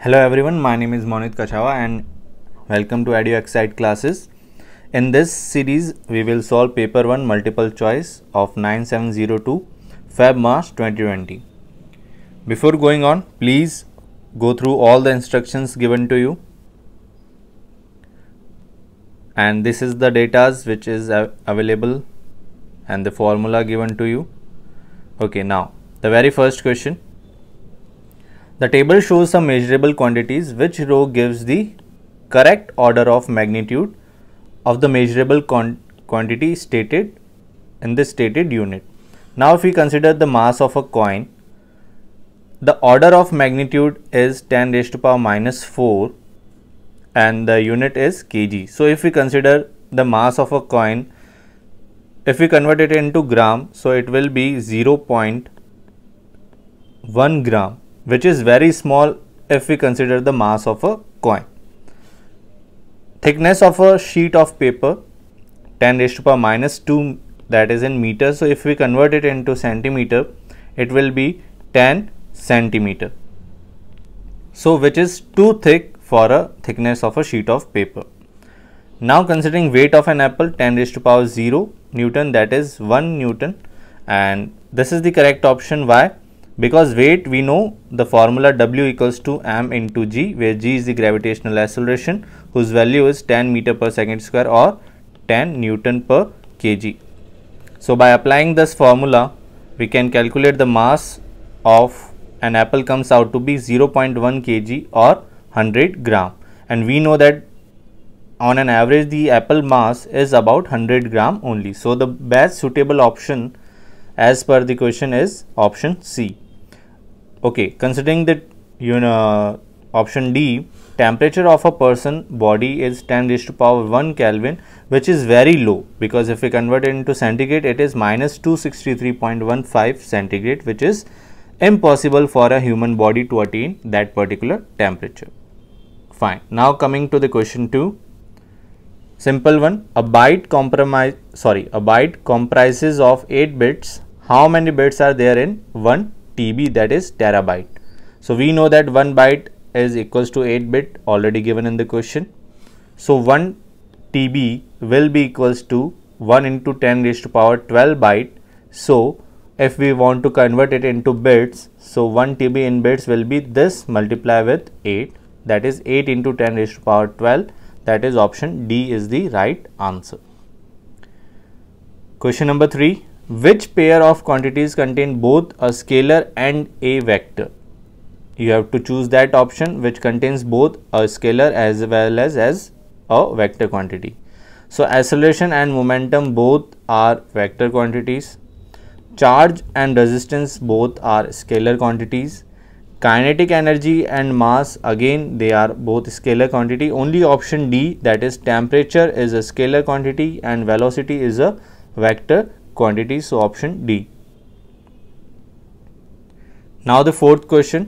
Hello everyone, my name is Monit Kachawa and welcome to Excite classes. In this series, we will solve paper 1 multiple choice of 9702 Feb March 2020. Before going on, please go through all the instructions given to you. And this is the data which is available and the formula given to you. Okay, now the very first question the table shows some measurable quantities which row gives the correct order of magnitude of the measurable quantity stated in this stated unit. Now if we consider the mass of a coin, the order of magnitude is 10 raised to power minus 4 and the unit is kg. So if we consider the mass of a coin, if we convert it into gram, so it will be 0.1 gram which is very small if we consider the mass of a coin. Thickness of a sheet of paper 10 raised to power minus 2 that is in meter. So if we convert it into centimeter it will be 10 centimeter. So which is too thick for a thickness of a sheet of paper. Now considering weight of an apple 10 raised to power 0 Newton that is 1 Newton and this is the correct option why because weight we know the formula w equals to m into g where g is the gravitational acceleration whose value is 10 meter per second square or 10 newton per kg. So by applying this formula we can calculate the mass of an apple comes out to be 0.1 kg or 100 gram and we know that on an average the apple mass is about 100 gram only. So the best suitable option as per the question is option C okay considering that you know option d temperature of a person body is 10 raised to power 1 kelvin which is very low because if we convert it into centigrade it is minus 263.15 centigrade which is impossible for a human body to attain that particular temperature fine now coming to the question 2 simple one a byte compromise sorry a byte comprises of 8 bits how many bits are there in one TB that is terabyte. So we know that 1 byte is equals to 8 bit already given in the question. So 1 TB will be equals to 1 into 10 raised to power 12 byte. So if we want to convert it into bits, so 1 TB in bits will be this multiply with 8 that is 8 into 10 raised to power 12 that is option D is the right answer. Question number 3 which pair of quantities contain both a scalar and a vector? You have to choose that option which contains both a scalar as well as, as a vector quantity. So, acceleration and momentum both are vector quantities. Charge and resistance both are scalar quantities. Kinetic energy and mass again they are both scalar quantity. Only option D that is temperature is a scalar quantity and velocity is a vector Quantity so option D. Now the fourth question,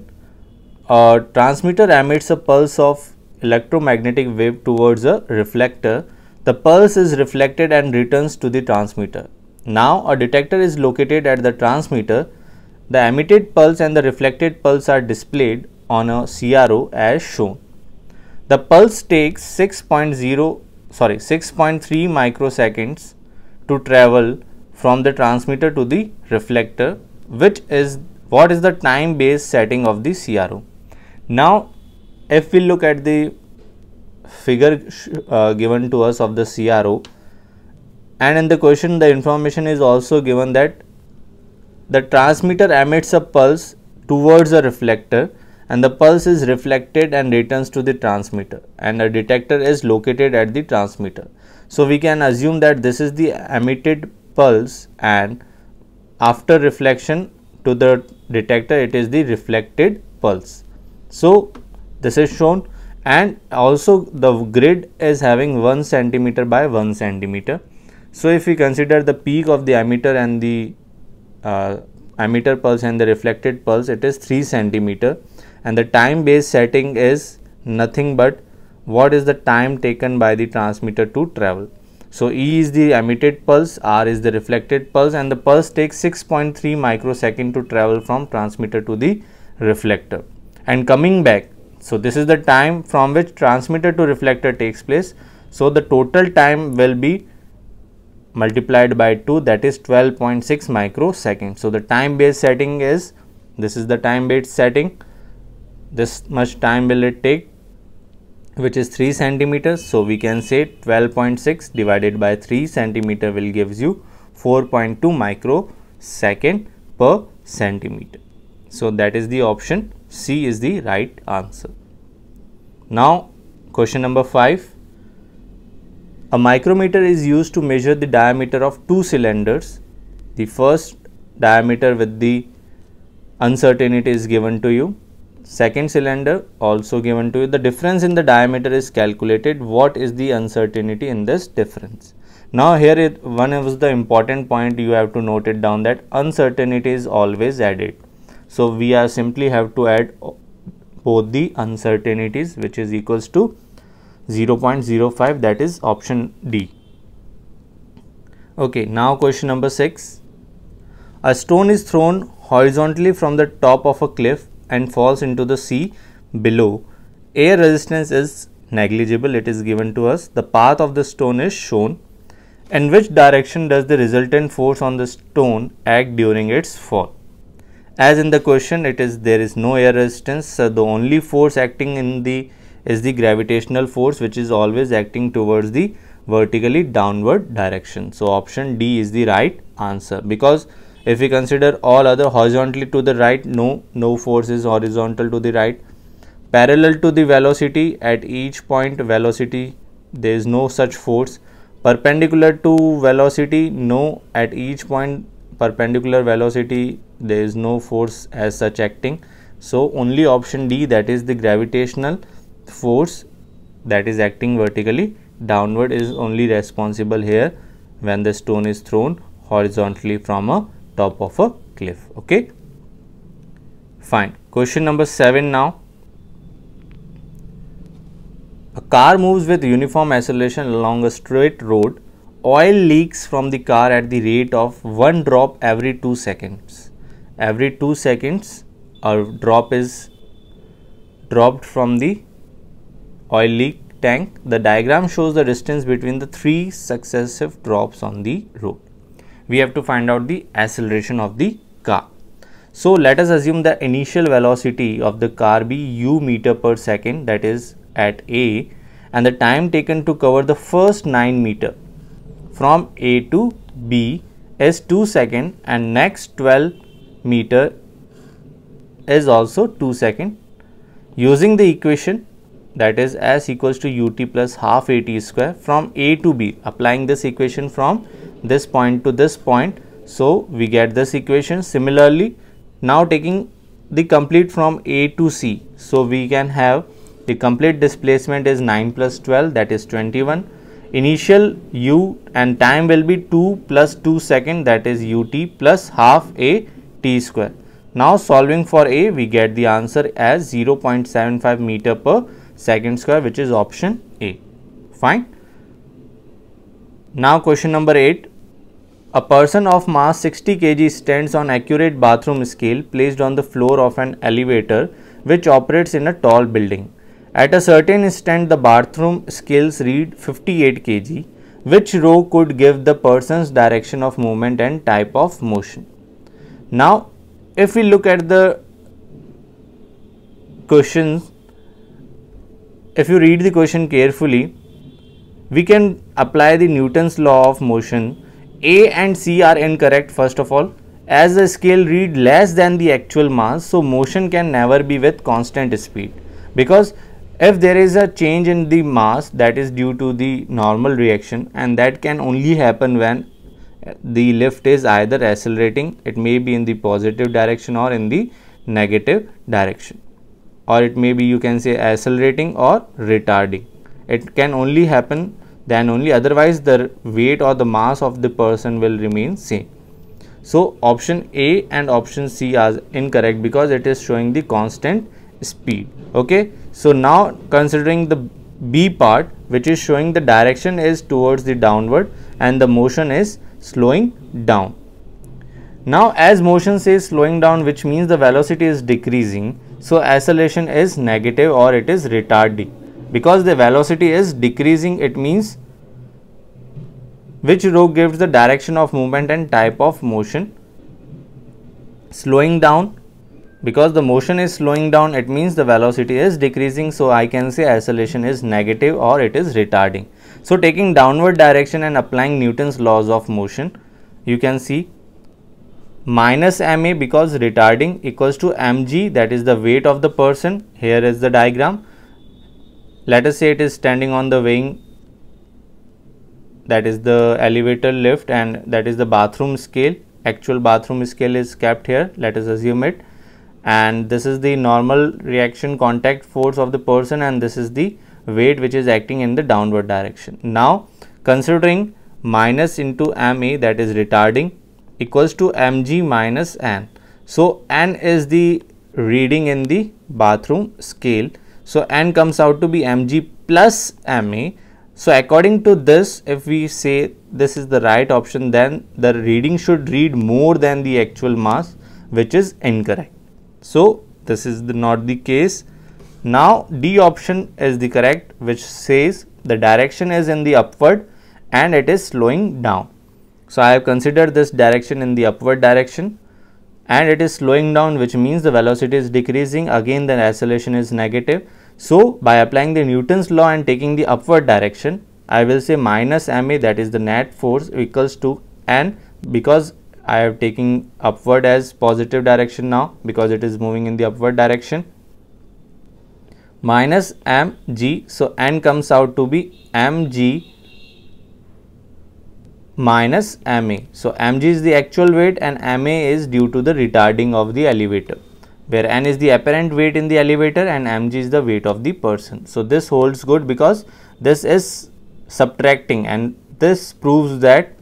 a transmitter emits a pulse of electromagnetic wave towards a reflector. The pulse is reflected and returns to the transmitter. Now a detector is located at the transmitter. The emitted pulse and the reflected pulse are displayed on a CRO as shown. The pulse takes 6.0 sorry 6.3 microseconds to travel from the transmitter to the reflector which is what is the time based setting of the CRO. Now if we look at the figure uh, given to us of the CRO and in the question the information is also given that the transmitter emits a pulse towards a reflector and the pulse is reflected and returns to the transmitter and a detector is located at the transmitter. So we can assume that this is the emitted pulse and after reflection to the detector it is the reflected pulse. So, this is shown and also the grid is having 1 centimeter by 1 centimeter. So, if we consider the peak of the emitter and the uh, emitter pulse and the reflected pulse it is 3 centimeter and the time base setting is nothing but what is the time taken by the transmitter to travel. So, E is the emitted pulse, R is the reflected pulse and the pulse takes 6.3 microsecond to travel from transmitter to the reflector. And coming back, so this is the time from which transmitter to reflector takes place. So, the total time will be multiplied by 2 that is 12.6 microseconds. So, the time base setting is this is the time base setting this much time will it take which is 3 centimeters. So, we can say 12.6 divided by 3 centimeter will gives you 4.2 microsecond per centimeter. So, that is the option C is the right answer. Now, question number 5. A micrometer is used to measure the diameter of two cylinders. The first diameter with the uncertainty is given to you second cylinder also given to you the difference in the diameter is calculated what is the uncertainty in this difference now here it, one of the important point you have to note it down that uncertainty is always added so we are simply have to add both the uncertainties which is equals to 0.05 that is option D okay now question number 6 a stone is thrown horizontally from the top of a cliff and falls into the sea below. Air resistance is negligible, it is given to us. The path of the stone is shown. In which direction does the resultant force on the stone act during its fall? As in the question, it is there is no air resistance. So the only force acting in the is the gravitational force which is always acting towards the vertically downward direction. So option D is the right answer because if we consider all other horizontally to the right no no force is horizontal to the right parallel to the velocity at each point velocity there is no such force perpendicular to velocity no at each point perpendicular velocity there is no force as such acting so only option d that is the gravitational force that is acting vertically downward is only responsible here when the stone is thrown horizontally from a top of a cliff okay fine question number 7 now a car moves with uniform acceleration along a straight road oil leaks from the car at the rate of one drop every 2 seconds every 2 seconds a drop is dropped from the oil leak tank the diagram shows the distance between the three successive drops on the road we have to find out the acceleration of the car. So let us assume the initial velocity of the car be u meter per second that is at A and the time taken to cover the first 9 meter from A to B is 2 second and next 12 meter is also 2 second. Using the equation that is s equals to ut plus half at square from A to B applying this equation from this point to this point. So, we get this equation. Similarly, now taking the complete from A to C. So, we can have the complete displacement is 9 plus 12 that is 21. Initial u and time will be 2 plus 2 second that is ut plus half a t square. Now solving for a we get the answer as 0.75 meter per second square which is option a. Fine. Now question number 8. A person of mass 60 kg stands on accurate bathroom scale placed on the floor of an elevator which operates in a tall building. At a certain instant the bathroom scales read 58 kg. Which row could give the person's direction of movement and type of motion? Now if we look at the question, if you read the question carefully, we can apply the Newton's law of motion. A and C are incorrect first of all. As the scale read less than the actual mass, so motion can never be with constant speed because if there is a change in the mass that is due to the normal reaction and that can only happen when the lift is either accelerating, it may be in the positive direction or in the negative direction or it may be you can say accelerating or retarding it can only happen then only otherwise the weight or the mass of the person will remain same so option a and option c are incorrect because it is showing the constant speed okay so now considering the b part which is showing the direction is towards the downward and the motion is slowing down now as motion says slowing down which means the velocity is decreasing so acceleration is negative or it is retarding because the velocity is decreasing it means which row gives the direction of movement and type of motion slowing down because the motion is slowing down it means the velocity is decreasing so I can say acceleration is negative or it is retarding. So taking downward direction and applying Newton's laws of motion you can see minus ma because retarding equals to mg that is the weight of the person here is the diagram let us say it is standing on the wing that is the elevator lift and that is the bathroom scale actual bathroom scale is kept here let us assume it and this is the normal reaction contact force of the person and this is the weight which is acting in the downward direction now considering minus into ma that is retarding equals to mg minus n so n is the reading in the bathroom scale so, n comes out to be mg plus ma. So, according to this, if we say this is the right option, then the reading should read more than the actual mass, which is incorrect. So, this is the, not the case. Now, D option is the correct, which says the direction is in the upward and it is slowing down. So, I have considered this direction in the upward direction and it is slowing down, which means the velocity is decreasing. Again, the acceleration is negative so by applying the Newton's law and taking the upward direction, I will say minus ma that is the net force equals to n because I have taken upward as positive direction now because it is moving in the upward direction minus mg so n comes out to be mg minus ma so mg is the actual weight and ma is due to the retarding of the elevator where n is the apparent weight in the elevator and mg is the weight of the person. So, this holds good because this is subtracting and this proves that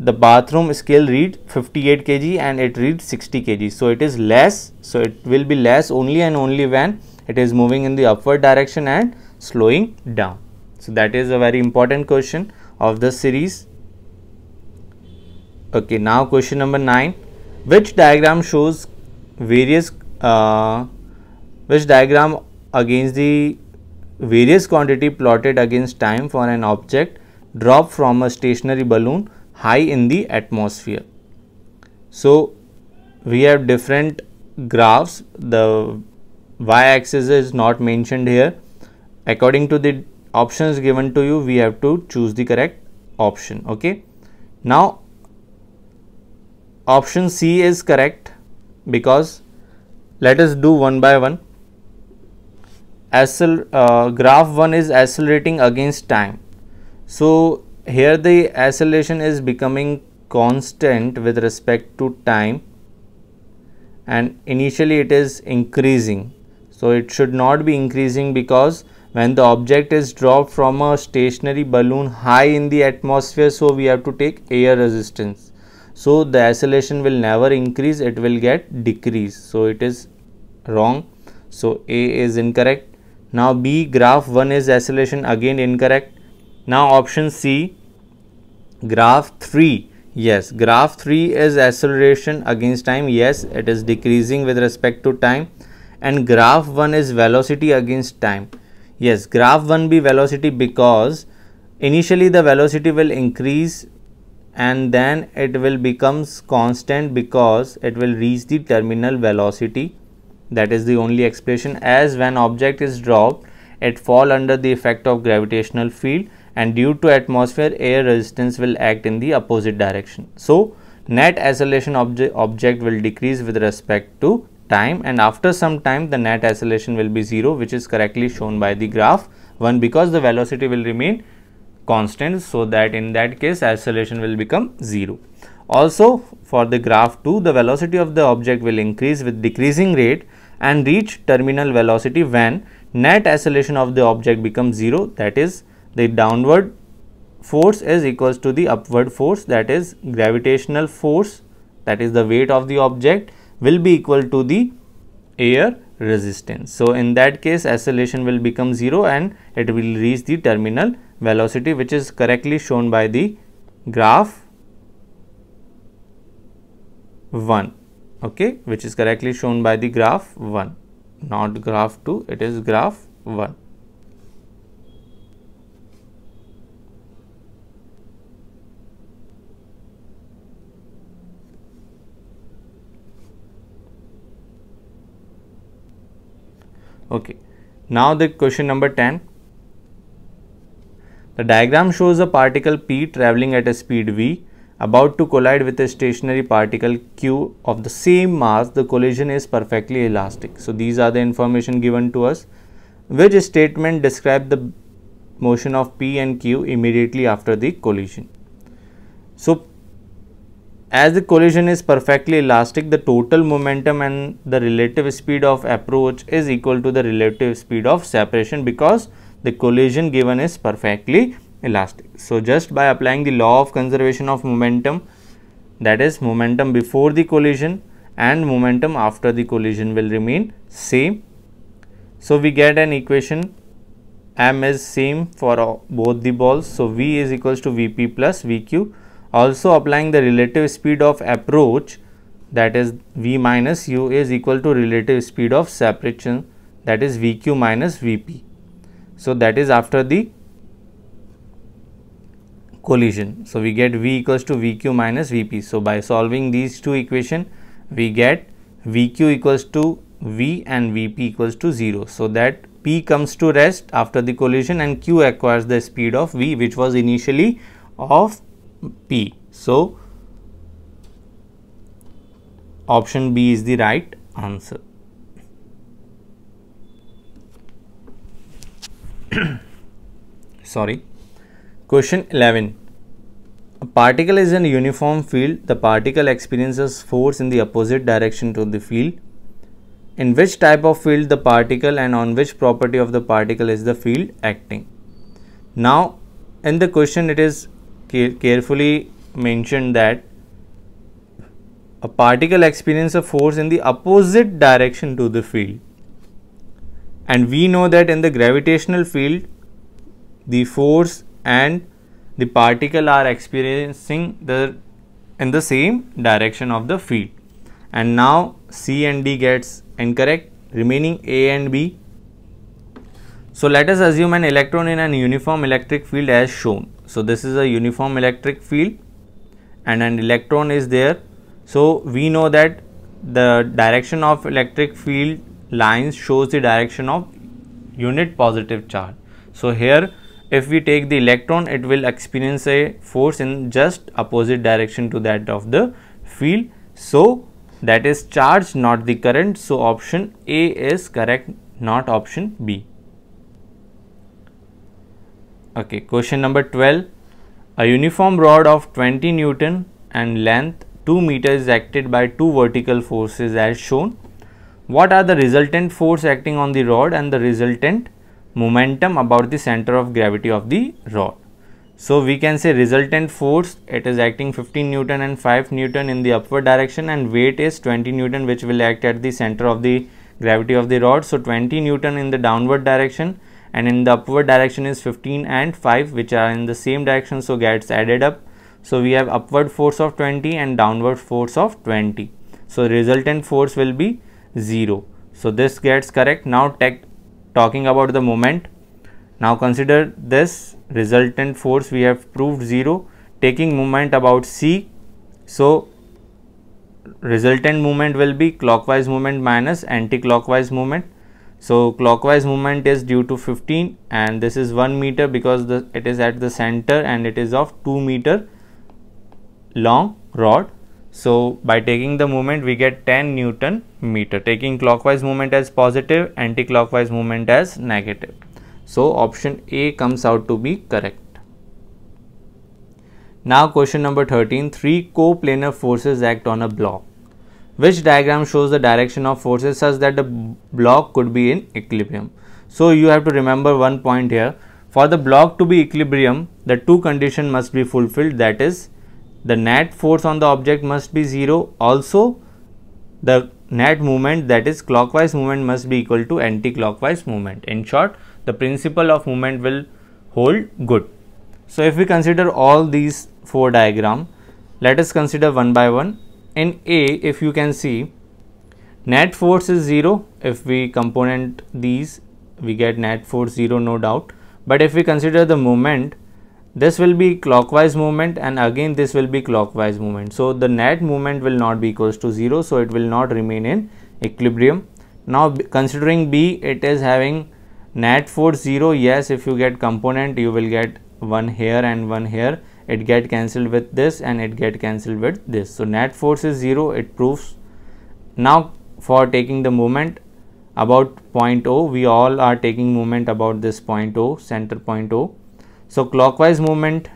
the bathroom scale read 58 kg and it reads 60 kg. So, it is less. So, it will be less only and only when it is moving in the upward direction and slowing down. So, that is a very important question of the series. Okay, now question number 9 which diagram shows various uh, which diagram against the various quantity plotted against time for an object dropped from a stationary balloon high in the atmosphere. So, we have different graphs. The y axis is not mentioned here. According to the options given to you, we have to choose the correct option. Okay. Now, option C is correct because let us do one by one. Accel uh, graph 1 is accelerating against time. So, here the acceleration is becoming constant with respect to time and initially it is increasing. So, it should not be increasing because when the object is dropped from a stationary balloon high in the atmosphere, so we have to take air resistance so the acceleration will never increase it will get decrease so it is wrong so a is incorrect now b graph 1 is acceleration again incorrect now option c graph 3 yes graph 3 is acceleration against time yes it is decreasing with respect to time and graph 1 is velocity against time yes graph 1 be velocity because initially the velocity will increase and then it will becomes constant because it will reach the terminal velocity that is the only expression as when object is dropped it fall under the effect of gravitational field and due to atmosphere air resistance will act in the opposite direction so net acceleration obje object will decrease with respect to time and after some time the net acceleration will be zero which is correctly shown by the graph one because the velocity will remain constant so that in that case acceleration will become 0. Also for the graph 2 the velocity of the object will increase with decreasing rate and reach terminal velocity when net acceleration of the object becomes 0 that is the downward force is equals to the upward force that is gravitational force that is the weight of the object will be equal to the air resistance. So, in that case acceleration will become 0 and it will reach the terminal velocity which is correctly shown by the graph 1 okay which is correctly shown by the graph 1 not graph 2 it is graph 1 okay now the question number 10 the diagram shows a particle P traveling at a speed v about to collide with a stationary particle q of the same mass the collision is perfectly elastic. So, these are the information given to us which statement describe the motion of p and q immediately after the collision. So, as the collision is perfectly elastic the total momentum and the relative speed of approach is equal to the relative speed of separation because the collision given is perfectly elastic. So, just by applying the law of conservation of momentum that is momentum before the collision and momentum after the collision will remain same. So, we get an equation m is same for both the balls. So, v is equals to vp plus vq. Also applying the relative speed of approach that is v minus u is equal to relative speed of separation that is vq minus vp. So, that is after the collision. So, we get V equals to VQ minus VP. So, by solving these two equation, we get VQ equals to V and VP equals to 0. So, that P comes to rest after the collision and Q acquires the speed of V which was initially of P. So, option B is the right answer. sorry question 11 a particle is in a uniform field the particle experiences force in the opposite direction to the field in which type of field the particle and on which property of the particle is the field acting now in the question it is carefully mentioned that a particle experiences a force in the opposite direction to the field and we know that in the gravitational field the force and the particle are experiencing the in the same direction of the field and now C and D gets incorrect remaining A and B. So let us assume an electron in an uniform electric field as shown. So this is a uniform electric field and an electron is there. So we know that the direction of electric field lines shows the direction of unit positive charge. So here if we take the electron it will experience a force in just opposite direction to that of the field. So that is charge not the current. So option A is correct not option B. Okay, question number 12. A uniform rod of 20 Newton and length 2 meter is acted by two vertical forces as shown what are the resultant force acting on the rod and the resultant momentum about the center of gravity of the rod. So we can say resultant force it is acting 15 Newton and 5 Newton in the upward direction and weight is 20 Newton which will act at the center of the gravity of the rod. So 20 Newton in the downward direction and in the upward direction is 15 and 5 which are in the same direction so gets added up. So we have upward force of 20 and downward force of 20. So resultant force will be 0 so this gets correct now tech, talking about the moment now consider this resultant force we have proved 0 taking moment about c so resultant moment will be clockwise moment minus anti-clockwise moment so clockwise moment is due to 15 and this is 1 meter because the, it is at the center and it is of 2 meter long rod so by taking the moment we get 10 Newton meter taking clockwise movement as positive anti-clockwise movement as negative. So option A comes out to be correct. Now question number 13 three coplanar forces act on a block. Which diagram shows the direction of forces such that the block could be in equilibrium. So you have to remember one point here for the block to be equilibrium the two condition must be fulfilled that is the net force on the object must be 0 also the net movement that is clockwise movement must be equal to anti-clockwise movement in short the principle of movement will hold good so if we consider all these four diagram let us consider one by one in a if you can see net force is 0 if we component these we get net force 0 no doubt but if we consider the moment this will be clockwise movement and again this will be clockwise movement so the net movement will not be equals to 0 so it will not remain in equilibrium now considering b it is having net force 0 yes if you get component you will get one here and one here it get cancelled with this and it get cancelled with this so net force is 0 it proves now for taking the moment about point o we all are taking moment about this point o center point o so, clockwise movement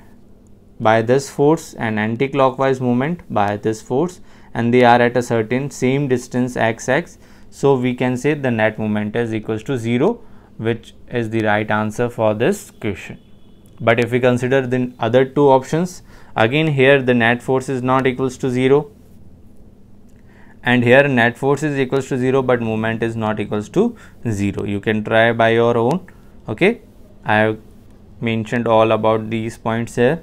by this force and anti-clockwise movement by this force and they are at a certain same distance x x. So, we can say the net moment is equals to 0 which is the right answer for this question. But if we consider the other two options again here the net force is not equals to 0 and here net force is equals to 0 but moment is not equals to 0. You can try by your own okay. I have mentioned all about these points here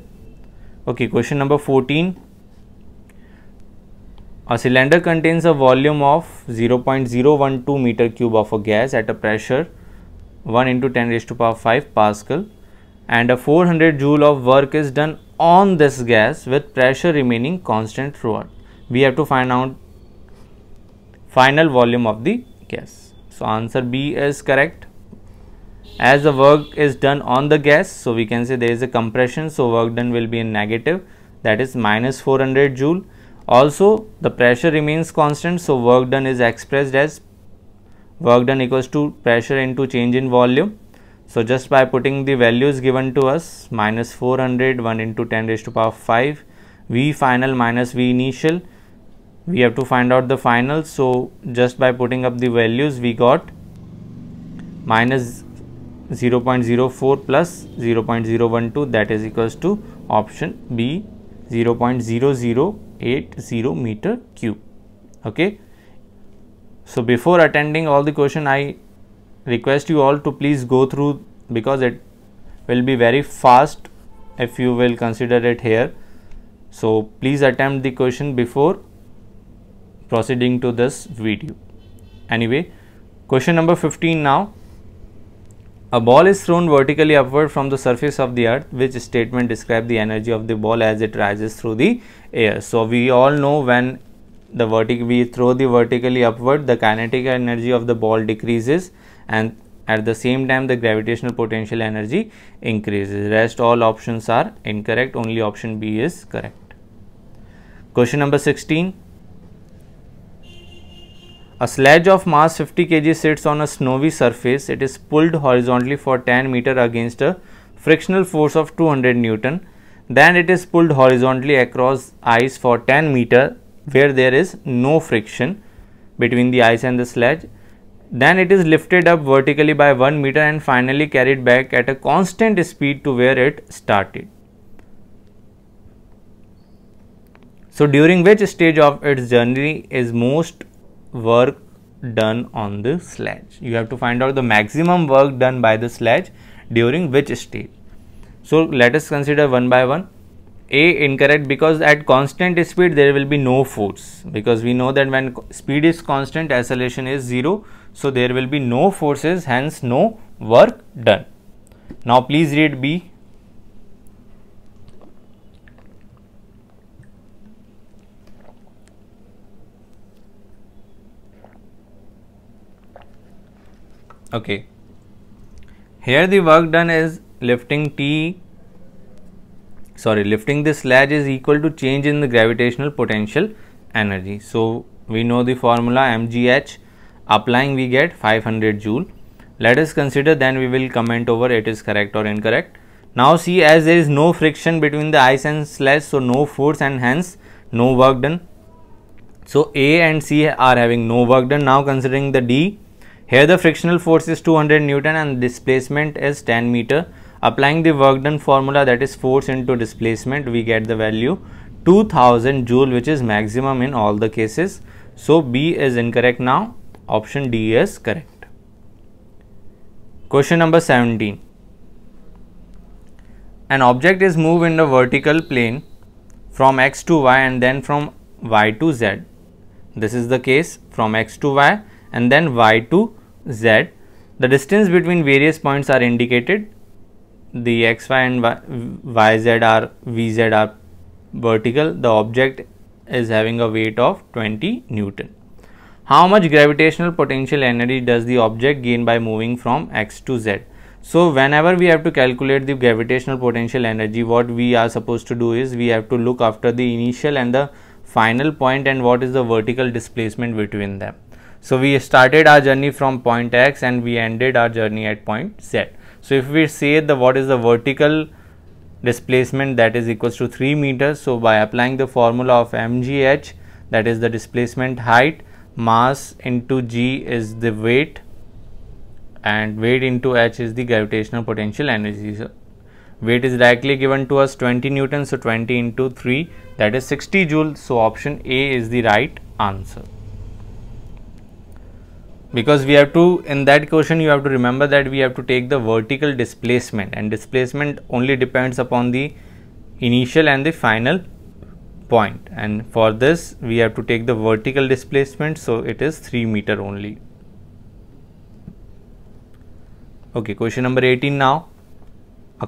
okay question number 14 a cylinder contains a volume of 0.012 meter cube of a gas at a pressure 1 into 10 raised to power 5 pascal and a 400 joule of work is done on this gas with pressure remaining constant throughout. We have to find out final volume of the gas. So, answer B is correct as the work is done on the gas so we can say there is a compression so work done will be in negative that is minus 400 joule also the pressure remains constant so work done is expressed as work done equals to pressure into change in volume so just by putting the values given to us minus 400 1 into 10 raised to power 5 v final minus v initial we have to find out the final so just by putting up the values we got minus 0.04 plus 0.012 that is equals to option B 0.0080 meter cube. Okay. So, before attending all the question I request you all to please go through because it will be very fast if you will consider it here. So, please attempt the question before proceeding to this video. Anyway, question number 15 now a ball is thrown vertically upward from the surface of the earth, which statement describes the energy of the ball as it rises through the air. So, we all know when the we throw the vertically upward, the kinetic energy of the ball decreases and at the same time the gravitational potential energy increases. Rest all options are incorrect, only option B is correct. Question number 16. A sledge of mass 50 kg sits on a snowy surface. It is pulled horizontally for 10 meter against a frictional force of 200 newton. Then it is pulled horizontally across ice for 10 meter where there is no friction between the ice and the sledge. Then it is lifted up vertically by 1 meter and finally carried back at a constant speed to where it started. So during which stage of its journey is most work done on the sledge. You have to find out the maximum work done by the sledge during which stage. So let us consider one by one. A incorrect because at constant speed there will be no force because we know that when speed is constant acceleration is 0 so there will be no forces hence no work done. Now please read B okay here the work done is lifting t sorry lifting this latch is equal to change in the gravitational potential energy so we know the formula mgh applying we get 500 joule let us consider then we will comment over it is correct or incorrect now see as there is no friction between the ice and latch, so no force and hence no work done so a and c are having no work done now considering the d here the frictional force is 200 Newton and displacement is 10 meter. Applying the work done formula that is force into displacement we get the value 2000 joule which is maximum in all the cases. So B is incorrect now. Option D is correct. Question number 17. An object is moved in the vertical plane from x to y and then from y to z. This is the case from x to y and then y to z. The distance between various points are indicated. The x, y and yz are vz are vertical. The object is having a weight of 20 Newton. How much gravitational potential energy does the object gain by moving from x to z? So, whenever we have to calculate the gravitational potential energy, what we are supposed to do is we have to look after the initial and the final point and what is the vertical displacement between them. So we started our journey from point X and we ended our journey at point Z. So if we say the what is the vertical displacement that is equals to 3 meters. So by applying the formula of mgh that is the displacement height mass into g is the weight and weight into h is the gravitational potential energy. So weight is directly given to us 20 newtons so 20 into 3 that is 60 joules. So option A is the right answer because we have to in that question you have to remember that we have to take the vertical displacement and displacement only depends upon the initial and the final point and for this we have to take the vertical displacement so it is 3 meter only okay question number 18 now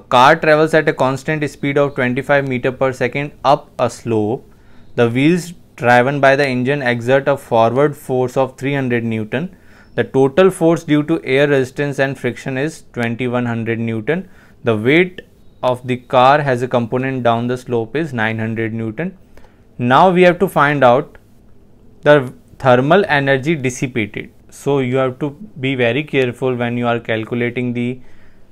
a car travels at a constant speed of 25 meter per second up a slope the wheels driven by the engine exert a forward force of 300 newton the total force due to air resistance and friction is 2100 Newton. The weight of the car has a component down the slope is 900 Newton. Now we have to find out the thermal energy dissipated. So you have to be very careful when you are calculating the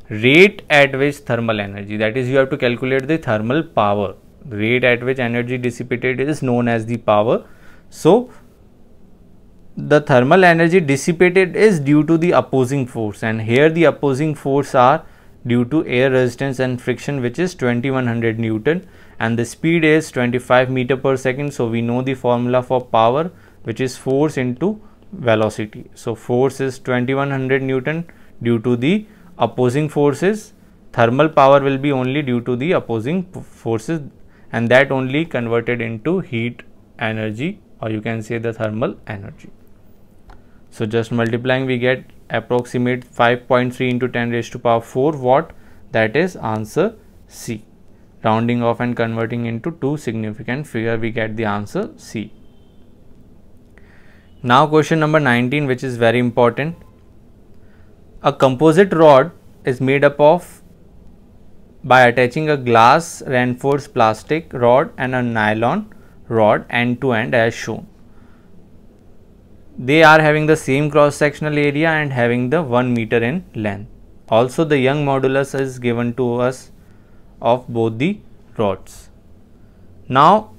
rate at which thermal energy that is you have to calculate the thermal power rate at which energy dissipated is known as the power. So, the thermal energy dissipated is due to the opposing force and here the opposing force are due to air resistance and friction which is 2100 newton and the speed is 25 meter per second so we know the formula for power which is force into velocity so force is 2100 newton due to the opposing forces thermal power will be only due to the opposing forces and that only converted into heat energy or you can say the thermal energy so just multiplying we get approximate 5.3 into 10 raised to power 4 watt that is answer C. Rounding off and converting into two significant figure we get the answer C. Now question number 19 which is very important. A composite rod is made up of by attaching a glass reinforced plastic rod and a nylon rod end to end as shown. They are having the same cross-sectional area and having the 1 meter in length. Also the Young modulus is given to us of both the rods. Now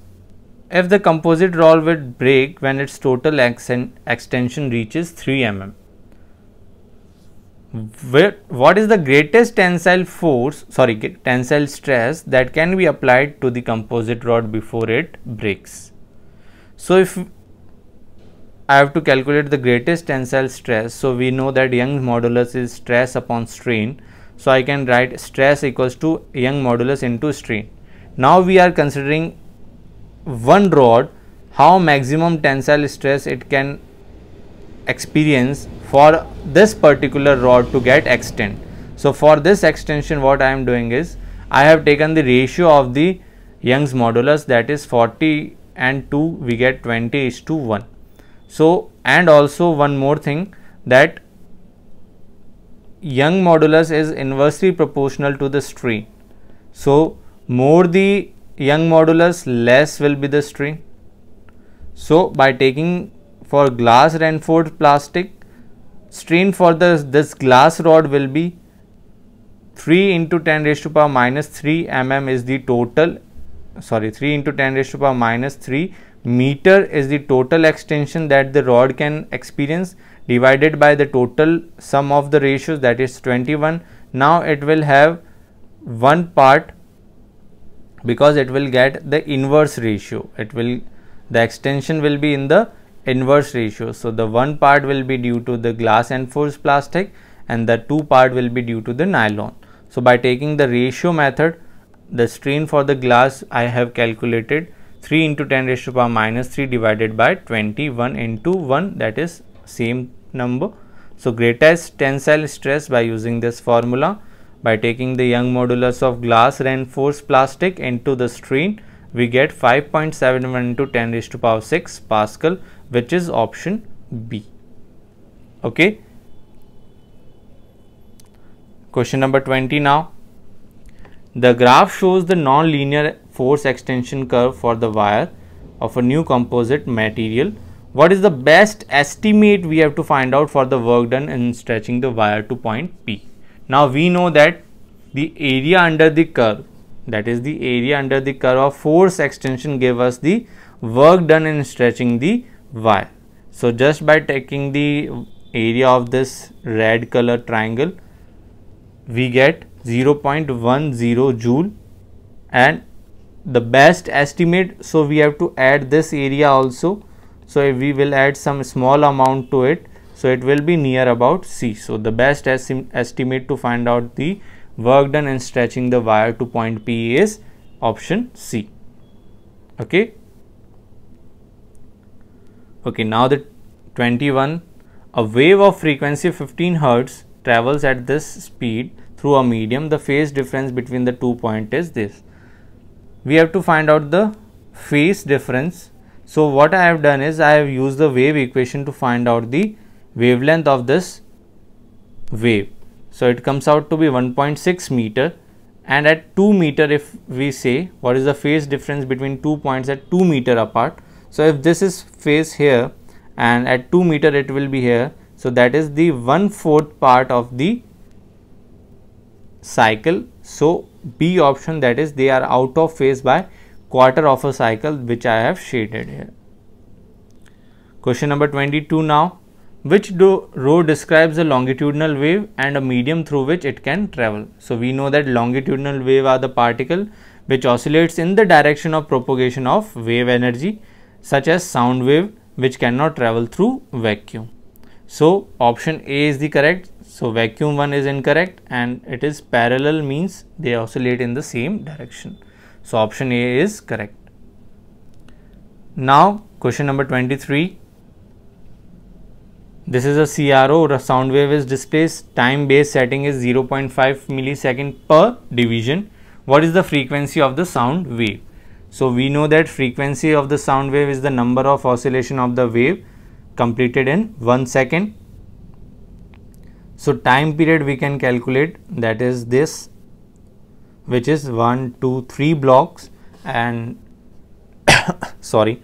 if the composite rod would break when its total extension reaches 3 mm. What is the greatest tensile force, sorry, tensile stress that can be applied to the composite rod before it breaks? So, if I have to calculate the greatest tensile stress. So we know that Young's modulus is stress upon strain. So I can write stress equals to Young modulus into strain. Now we are considering one rod how maximum tensile stress it can experience for this particular rod to get extend. So for this extension what I am doing is I have taken the ratio of the Young's modulus that is 40 and 2 we get 20 is to 1 so and also one more thing that young modulus is inversely proportional to the strain so more the young modulus less will be the strain so by taking for glass reinforced plastic strain for the this glass rod will be 3 into 10 raised to power minus 3 mm is the total sorry 3 into 10 raised to power minus 3 meter is the total extension that the rod can experience divided by the total sum of the ratios that is 21 now it will have one part because it will get the inverse ratio it will the extension will be in the inverse ratio so the one part will be due to the glass enforced plastic and the two part will be due to the nylon so by taking the ratio method the strain for the glass i have calculated 3 into 10 raised to power minus 3 divided by 21 into 1 that is same number. So, greatest tensile stress by using this formula by taking the Young modulus of glass reinforced plastic into the strain we get 5.71 into 10 raised to power 6 Pascal which is option B. Okay. Question number 20 now. The graph shows the nonlinear force extension curve for the wire of a new composite material. What is the best estimate we have to find out for the work done in stretching the wire to point P? Now we know that the area under the curve that is the area under the curve of force extension gave us the work done in stretching the wire. So just by taking the area of this red color triangle we get 0.10 joule and the best estimate so we have to add this area also so we will add some small amount to it so it will be near about c so the best estimate to find out the work done in stretching the wire to point p is option c okay okay now the 21 a wave of frequency 15 hertz travels at this speed through a medium, the phase difference between the two point is this. We have to find out the phase difference. So, what I have done is I have used the wave equation to find out the wavelength of this wave. So, it comes out to be 1.6 meter and at 2 meter if we say what is the phase difference between two points at 2 meter apart. So, if this is phase here and at 2 meter it will be here. So, that is the one fourth part of the cycle so b option that is they are out of phase by quarter of a cycle which i have shaded here question number 22 now which do, row describes a longitudinal wave and a medium through which it can travel so we know that longitudinal wave are the particle which oscillates in the direction of propagation of wave energy such as sound wave which cannot travel through vacuum so option a is the correct so, vacuum one is incorrect and it is parallel means they oscillate in the same direction. So, option A is correct. Now, question number 23. This is a CRO or a sound wave is displaced. Time base setting is 0.5 millisecond per division. What is the frequency of the sound wave? So, we know that frequency of the sound wave is the number of oscillation of the wave completed in 1 second so, time period we can calculate that is this which is 1, 2, 3 blocks and sorry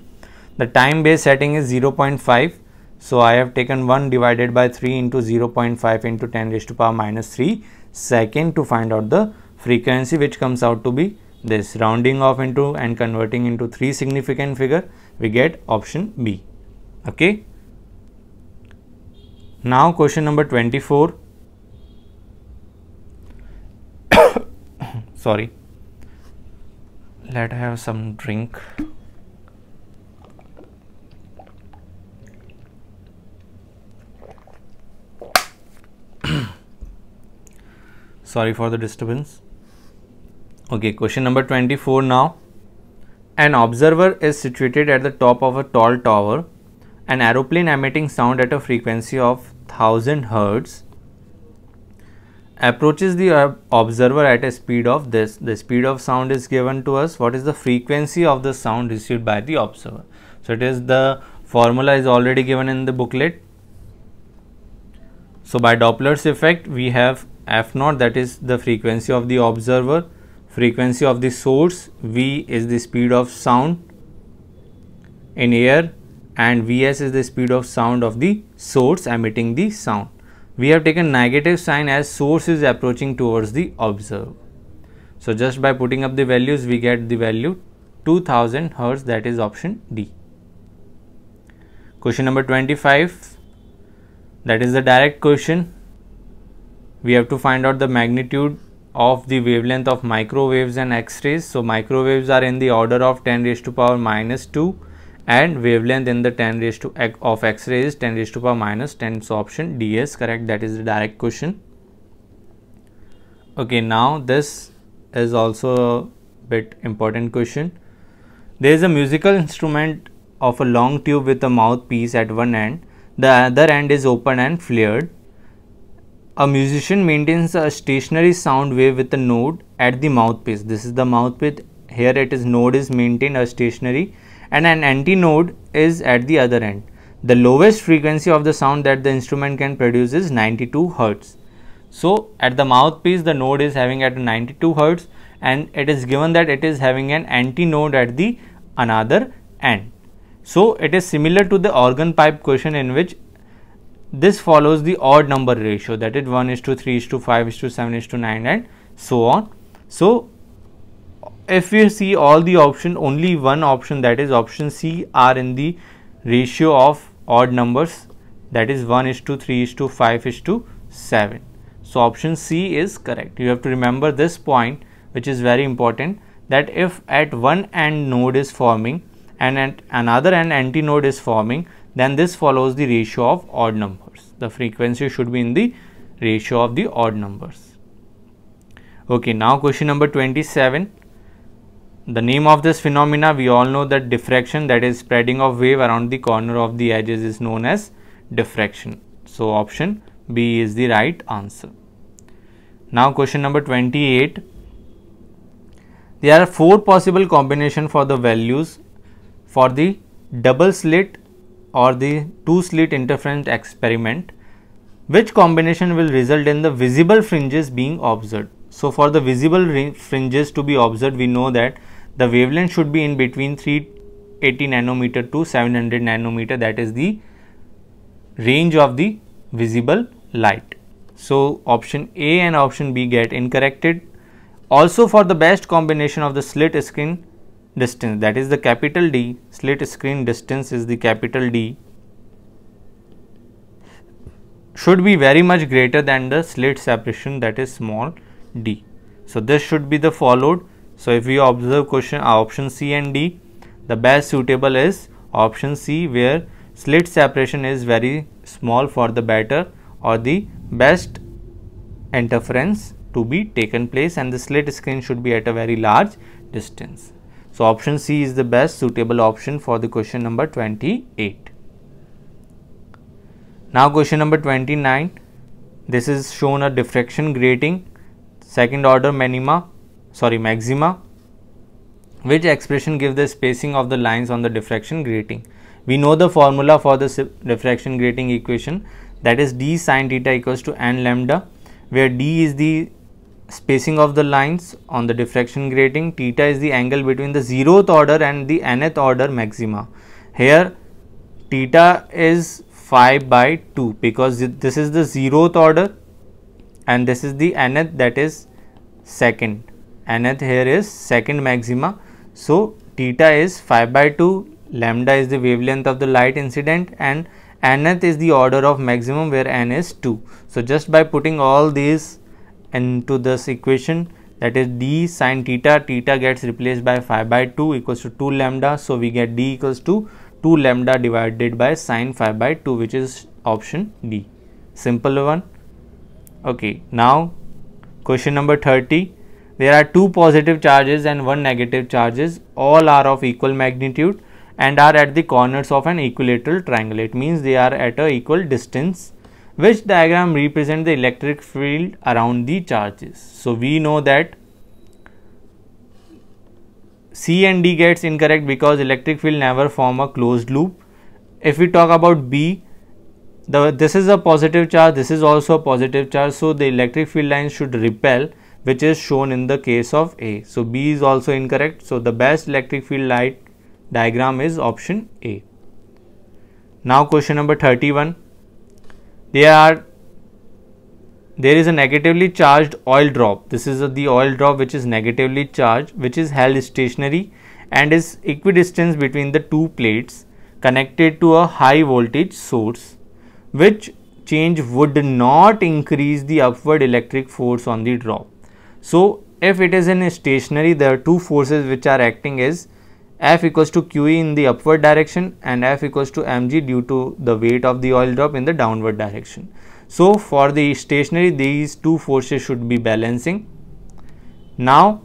the time base setting is 0.5. So, I have taken 1 divided by 3 into 0.5 into 10 raised to power minus 3 second to find out the frequency which comes out to be this rounding off into and converting into 3 significant figure we get option B. Okay. Now question number 24. Sorry. Let have some drink. Sorry for the disturbance. Okay, question number 24 now. An observer is situated at the top of a tall tower. An aeroplane emitting sound at a frequency of 1000 hertz approaches the observer at a speed of this the speed of sound is given to us what is the frequency of the sound received by the observer so it is the formula is already given in the booklet so by doppler's effect we have f naught that is the frequency of the observer frequency of the source v is the speed of sound in air and Vs is the speed of sound of the source emitting the sound. We have taken negative sign as source is approaching towards the observer. So just by putting up the values we get the value 2000 Hz that is option D. Question number 25 that is the direct question. We have to find out the magnitude of the wavelength of microwaves and x-rays. So microwaves are in the order of 10 raised to power minus 2 and wavelength in the 10 raised to of x-ray is 10 raised to power minus 10 so option d is correct that is the direct question okay now this is also a bit important question there is a musical instrument of a long tube with a mouthpiece at one end the other end is open and flared a musician maintains a stationary sound wave with a node at the mouthpiece this is the mouthpiece here it is node is maintained a stationary and an antinode is at the other end. The lowest frequency of the sound that the instrument can produce is 92 Hz. So at the mouthpiece the node is having at 92 Hz and it is given that it is having an antinode at the another end. So it is similar to the organ pipe question in which this follows the odd number ratio that is 1 is to 3 is to 5 is to 7 is to 9 and so on. So if you see all the option only one option that is option C are in the ratio of odd numbers that is 1 is to 3 is to 5 is to 7. So option C is correct. You have to remember this point which is very important that if at one end node is forming and at another end antinode is forming then this follows the ratio of odd numbers. The frequency should be in the ratio of the odd numbers. Okay now question number 27 the name of this phenomena we all know that diffraction that is spreading of wave around the corner of the edges is known as diffraction. So option B is the right answer. Now question number 28. There are four possible combination for the values for the double slit or the two slit interference experiment. Which combination will result in the visible fringes being observed? So for the visible fringes to be observed, we know that the wavelength should be in between 380 nanometer to 700 nanometer that is the range of the visible light. So, option A and option B get incorrected. Also for the best combination of the slit screen distance that is the capital D slit screen distance is the capital D should be very much greater than the slit separation that is small d. So, this should be the followed so if we observe question option C and D, the best suitable is option C where slit separation is very small for the better, or the best interference to be taken place and the slit screen should be at a very large distance. So option C is the best suitable option for the question number 28. Now question number 29. This is shown a diffraction grating, second order minima sorry maxima which expression give the spacing of the lines on the diffraction grating. We know the formula for the diffraction grating equation that is d sine theta equals to n lambda where d is the spacing of the lines on the diffraction grating, theta is the angle between the 0th order and the nth order maxima. Here theta is 5 by 2 because this is the 0th order and this is the nth that is second nth here is second maxima. So, theta is 5 by 2, lambda is the wavelength of the light incident and nth is the order of maximum where n is 2. So, just by putting all these into this equation that is d sine theta, theta gets replaced by 5 by 2 equals to 2 lambda. So, we get d equals to 2 lambda divided by sine 5 by 2 which is option D. Simple one. Okay. Now, question number 30 there are two positive charges and one negative charges all are of equal magnitude and are at the corners of an equilateral triangle it means they are at a equal distance which diagram represent the electric field around the charges so we know that c and d gets incorrect because electric field never form a closed loop if we talk about b the this is a positive charge this is also a positive charge so the electric field lines should repel which is shown in the case of A. So, B is also incorrect. So, the best electric field light diagram is option A. Now, question number 31. There are there is a negatively charged oil drop. This is a, the oil drop which is negatively charged, which is held stationary and is equidistant between the two plates connected to a high voltage source, which change would not increase the upward electric force on the drop. So, if it is in stationary, there are two forces which are acting is F equals to QE in the upward direction and F equals to mg due to the weight of the oil drop in the downward direction. So, for the stationary, these two forces should be balancing. Now,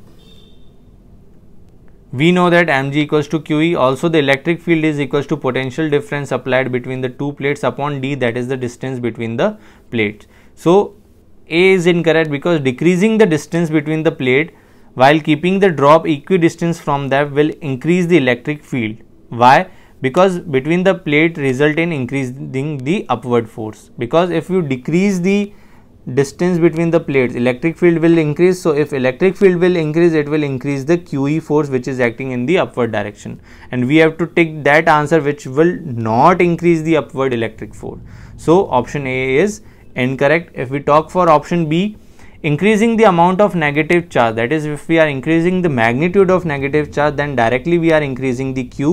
we know that mg equals to qe also the electric field is equals to potential difference applied between the two plates upon d that is the distance between the plates so a is incorrect because decreasing the distance between the plate while keeping the drop equidistant from that will increase the electric field. Why? Because between the plate result in increasing the upward force. Because if you decrease the distance between the plates electric field will increase so if electric field will increase it will increase the qe force which is acting in the upward direction and we have to take that answer which will not increase the upward electric force so option a is incorrect if we talk for option b increasing the amount of negative charge that is if we are increasing the magnitude of negative charge then directly we are increasing the q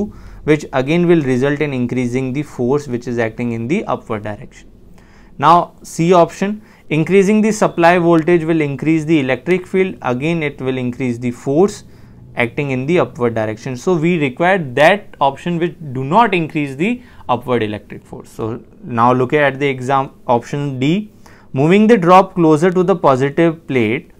which again will result in increasing the force which is acting in the upward direction now c option increasing the supply voltage will increase the electric field again it will increase the force acting in the upward direction. So we require that option which do not increase the upward electric force. So now look at the exam option D. Moving the drop closer to the positive plate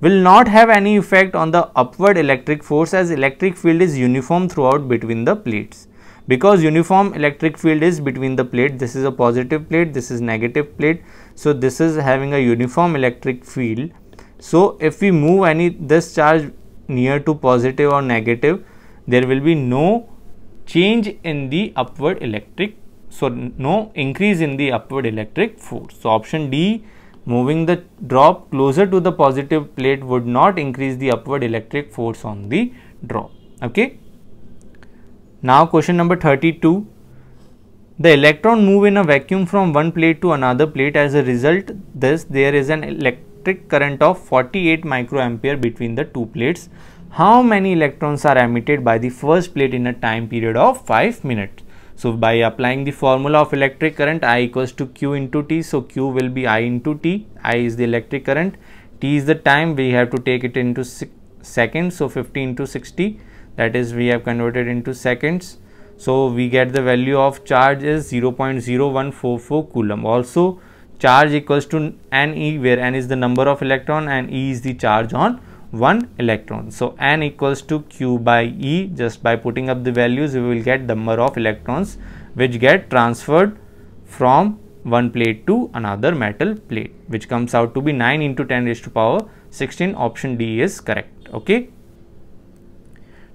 will not have any effect on the upward electric force as electric field is uniform throughout between the plates. Because uniform electric field is between the plate, this is a positive plate, this is negative plate. So this is having a uniform electric field. So if we move any this charge near to positive or negative there will be no change in the upward electric so no increase in the upward electric force so option d moving the drop closer to the positive plate would not increase the upward electric force on the drop okay now question number 32 the electron move in a vacuum from one plate to another plate as a result this there is an electric electric current of 48 microampere between the two plates, how many electrons are emitted by the first plate in a time period of 5 minutes? So, by applying the formula of electric current I equals to Q into T. So, Q will be I into T, I is the electric current, T is the time, we have to take it into seconds. So, 50 into 60 that is we have converted into seconds. So, we get the value of charge is 0.0144 coulomb. Also, charge equals to Ne where N is the number of electron and E is the charge on one electron. So, N equals to Q by E just by putting up the values we will get number of electrons which get transferred from one plate to another metal plate which comes out to be 9 into 10 raised to power 16 option D is correct. Okay.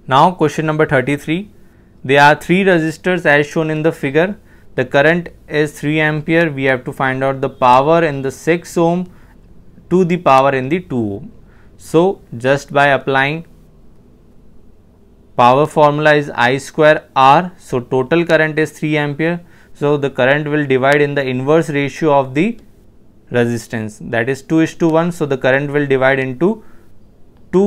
Now question number 33 there are three resistors as shown in the figure the current is 3 ampere we have to find out the power in the 6 ohm to the power in the 2 ohm so just by applying power formula is i square r so total current is 3 ampere so the current will divide in the inverse ratio of the resistance that is 2 is to 1 so the current will divide into 2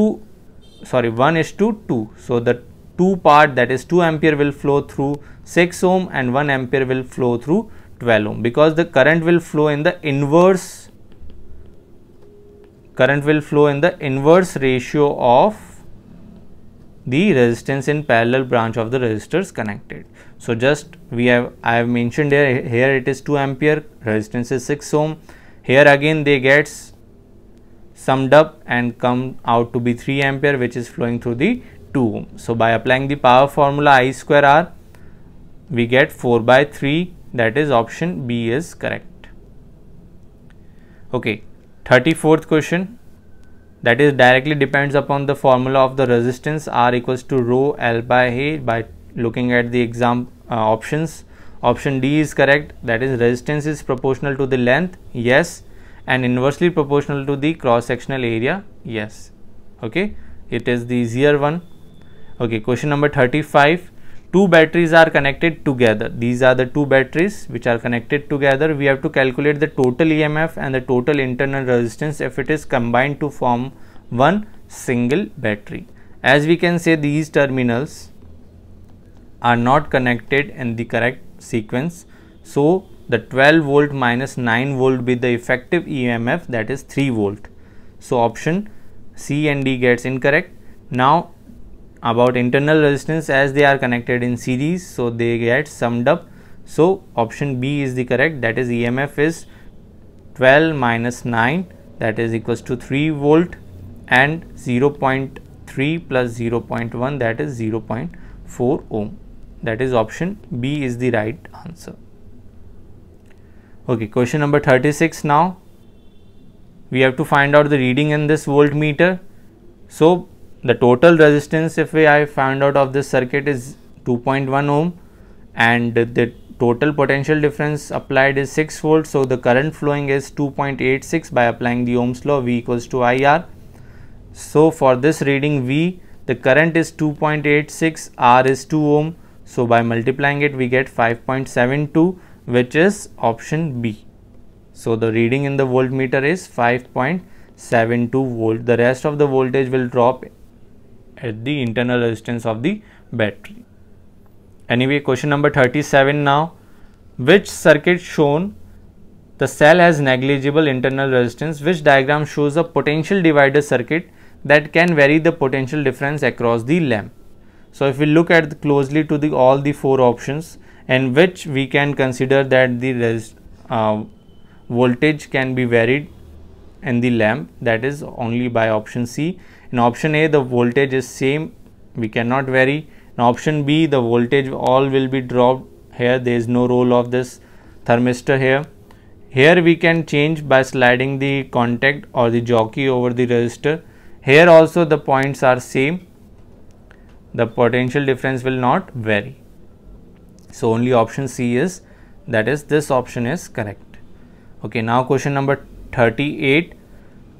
sorry 1 is to 2 so the 2 part that is 2 ampere will flow through 6 ohm and 1 ampere will flow through 12 ohm because the current will flow in the inverse current will flow in the inverse ratio of the resistance in parallel branch of the resistors connected. So, just we have I have mentioned here, here it is 2 ampere resistance is 6 ohm here again they gets summed up and come out to be 3 ampere which is flowing through the 2. So, by applying the power formula I square R, we get 4 by 3 that is option B is correct. Okay, 34th question that is directly depends upon the formula of the resistance R equals to rho L by A by looking at the exam uh, options. Option D is correct that is resistance is proportional to the length yes and inversely proportional to the cross sectional area yes okay it is the easier one okay question number 35 two batteries are connected together these are the two batteries which are connected together we have to calculate the total emf and the total internal resistance if it is combined to form one single battery as we can say these terminals are not connected in the correct sequence so the 12 volt minus 9 volt be the effective emf that is 3 volt so option c and d gets incorrect now about internal resistance as they are connected in series so they get summed up so option b is the correct that is emf is 12 minus 9 that is equals to 3 volt and 0.3 plus 0.1 that is 0.4 ohm that is option b is the right answer okay question number 36 now we have to find out the reading in this voltmeter so the total resistance if we I found out of this circuit is 2.1 ohm and the total potential difference applied is 6 volts. So, the current flowing is 2.86 by applying the Ohm's law V equals to IR. So, for this reading V the current is 2.86 R is 2 ohm. So, by multiplying it we get 5.72 which is option B. So, the reading in the voltmeter is 5.72 volt. The rest of the voltage will drop at the internal resistance of the battery. Anyway, question number 37 now. Which circuit shown the cell has negligible internal resistance? Which diagram shows a potential divider circuit that can vary the potential difference across the lamp? So, if we look at closely to the all the four options and which we can consider that the uh, voltage can be varied in the lamp that is only by option C in option a the voltage is same we cannot vary in option b the voltage all will be dropped here there is no role of this thermistor here here we can change by sliding the contact or the jockey over the resistor here also the points are same the potential difference will not vary so only option c is that is this option is correct okay now question number 38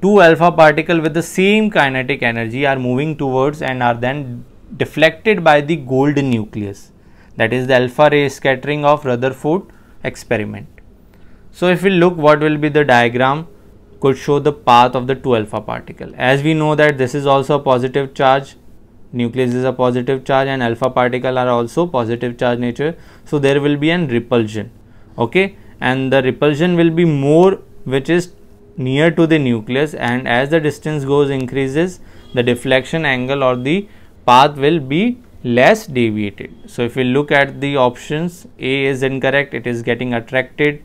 two alpha particle with the same kinetic energy are moving towards and are then deflected by the gold nucleus that is the alpha ray scattering of Rutherford experiment. So, if we look what will be the diagram could show the path of the 2 alpha particle. As we know that this is also a positive charge, nucleus is a positive charge and alpha particle are also positive charge nature. So, there will be an repulsion okay and the repulsion will be more which is near to the nucleus and as the distance goes increases the deflection angle or the path will be less deviated. So, if we look at the options A is incorrect it is getting attracted,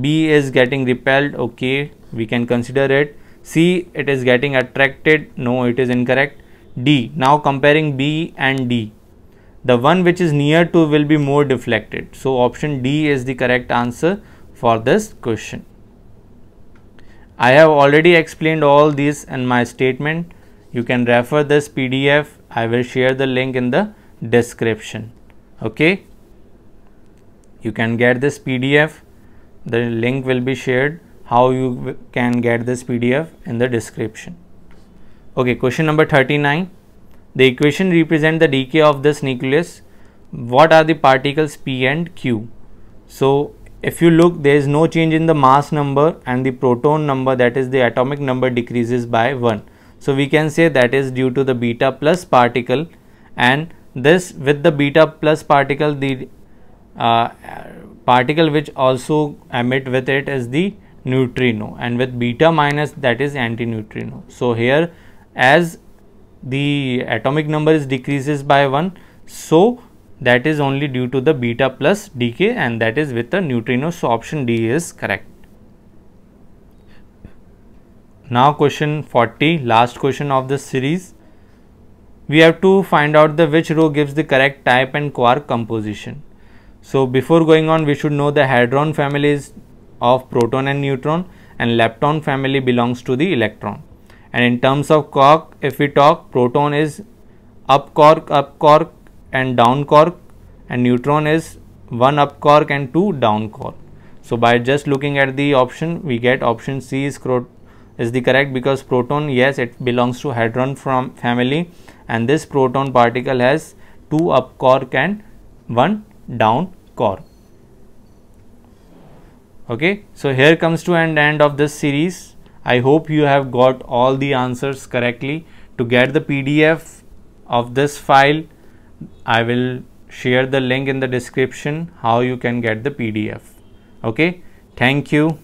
B is getting repelled okay we can consider it, C it is getting attracted no it is incorrect, D now comparing B and D the one which is near to will be more deflected. So, option D is the correct answer for this question. I have already explained all these in my statement. You can refer this PDF. I will share the link in the description. Okay. You can get this PDF. The link will be shared. How you can get this PDF in the description. Okay. Question number 39. The equation represent the decay of this nucleus. What are the particles P and Q? So if you look there is no change in the mass number and the proton number that is the atomic number decreases by 1 so we can say that is due to the beta plus particle and this with the beta plus particle the uh, particle which also emit with it is the neutrino and with beta minus that is antineutrino so here as the atomic number is decreases by 1 so that is only due to the beta plus decay and that is with the neutrino so option D is correct. Now question 40 last question of the series. We have to find out the which row gives the correct type and quark composition. So before going on we should know the hadron families of proton and neutron and lepton family belongs to the electron. And in terms of quark if we talk proton is up quark up quark and down cork and neutron is one up cork and two down cork. So by just looking at the option we get option C is, is the correct because proton yes it belongs to hadron from family and this proton particle has two up cork and one down cork. Okay, so here comes to an end of this series. I hope you have got all the answers correctly. To get the PDF of this file, I will share the link in the description how you can get the PDF. Okay, thank you.